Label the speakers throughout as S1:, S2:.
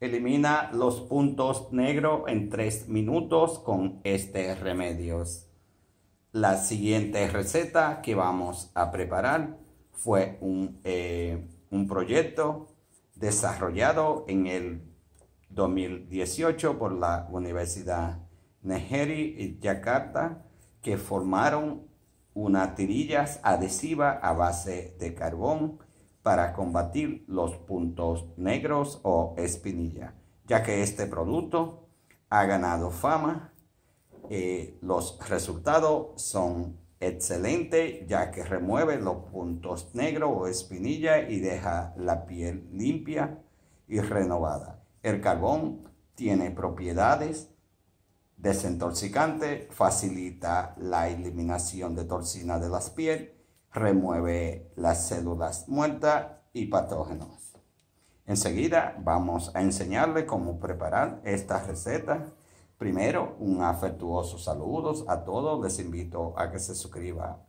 S1: Elimina los puntos negros en tres minutos con estos remedios. La siguiente receta que vamos a preparar fue un, eh, proyecto desarrollado en el 2018 por la Universidad Negeri y Jakarta que formaron unas tirillas adhesiva a base de carbón para combatir los puntos negros o espinilla, ya que este producto ha ganado fama. Eh, los resultados son excelentes, ya que remueve los puntos negros o espinilla y deja la piel limpia y renovada. El carbón tiene propiedades desintoxicantes, facilita la eliminación de toxina de las piel remueve las células muertas y patógenos. Enseguida vamos a enseñarle cómo preparar esta receta Primero, un afectuoso saludo a todos. Les invito a que se suscriba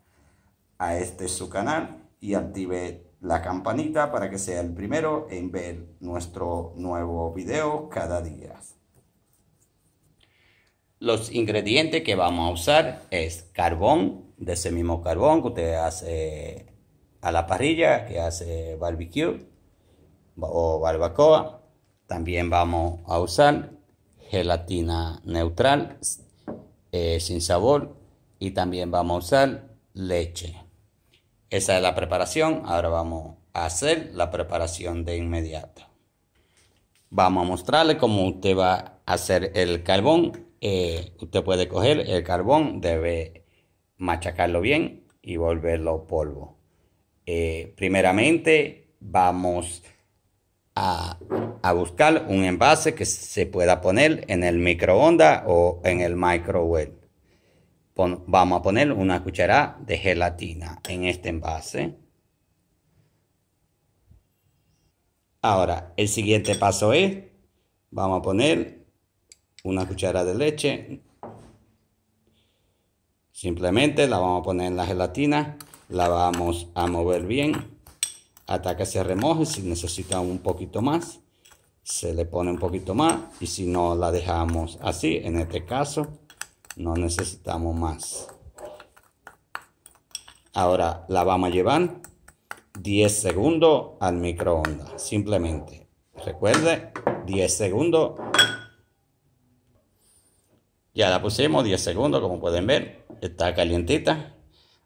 S1: a este su canal y active la campanita para que sea el primero en ver nuestro nuevo video cada día. Los ingredientes que vamos a usar es carbón, de ese mismo carbón que usted hace a la parrilla, que hace barbecue o barbacoa. También vamos a usar gelatina neutral, eh, sin sabor. Y también vamos a usar leche. Esa es la preparación. Ahora vamos a hacer la preparación de inmediato. Vamos a mostrarle cómo usted va a hacer el carbón. Eh, usted puede coger el carbón, debe machacarlo bien y volverlo polvo. Eh, primeramente vamos a, buscar un envase que se pueda poner en el microondas o en el micro web. vamos a poner una cucharada de gelatina en este envase. Ahora, el siguiente paso es, vamos a poner una cucharada de leche Simplemente la vamos a poner en la gelatina, la vamos a mover bien hasta que se remoje. Si necesita un poquito más, se le pone un poquito más. Y si no, la dejamos así. En este caso, no necesitamos más. Ahora la vamos a llevar 10 segundos al microondas. Simplemente, recuerde, 10 segundos. Ya la pusimos 10 segundos, como pueden ver está calientita.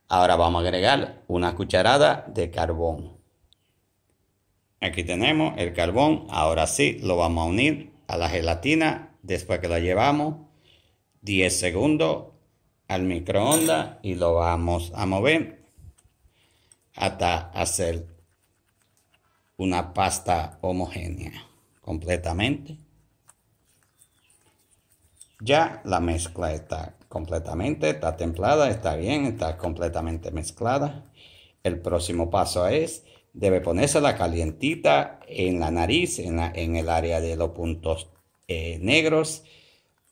S1: Ahora vamos a agregar una cucharada de carbón. Aquí tenemos el carbón. Ahora sí lo vamos a unir a la gelatina después que la llevamos 10 segundos al microondas y lo vamos a mover hasta hacer una pasta homogénea completamente. Ya la mezcla está completamente, está templada, está bien, está completamente mezclada. El próximo paso es, debe ponerse la calientita en la nariz, en, en el área de los puntos eh, negros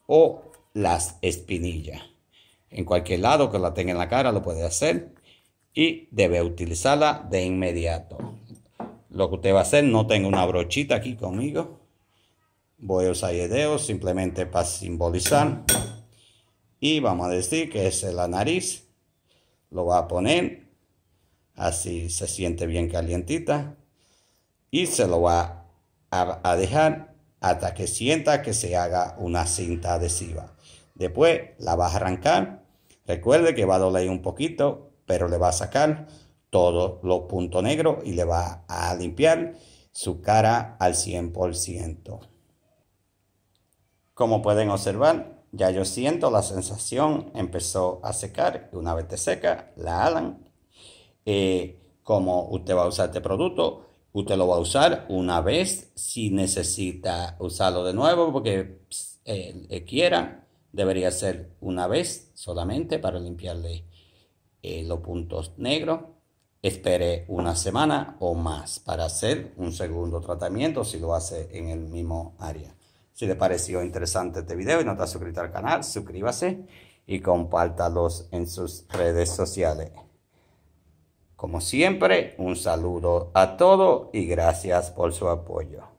S1: o las espinillas. En cualquier lado que la tenga en la cara lo puede hacer y debe utilizarla de inmediato. Lo que usted va a hacer, no tengo una brochita aquí conmigo, voy a usar simplemente para simbolizar y vamos a decir que es la nariz lo va a poner así se siente bien calientita y se lo va a, dejar hasta que sienta que se haga una cinta adhesiva después la va a arrancar recuerde que va a doler un poquito pero le va a sacar todos los puntos negros y le va a limpiar su cara al 100% como pueden observar, ya yo siento la sensación, empezó a secar. Una vez te seca, la alan. Eh, como usted va a usar este producto, usted lo va a usar una vez. Si necesita usarlo de nuevo porque eh, eh, quiera, debería ser una vez solamente para limpiarle los puntos negros. Espere una semana o más para hacer un segundo tratamiento si lo hace en el mismo área. Si le pareció interesante este video y no te has suscrito al canal, suscríbase y compártalos en sus redes sociales. Como siempre, un saludo a todos y gracias por su apoyo.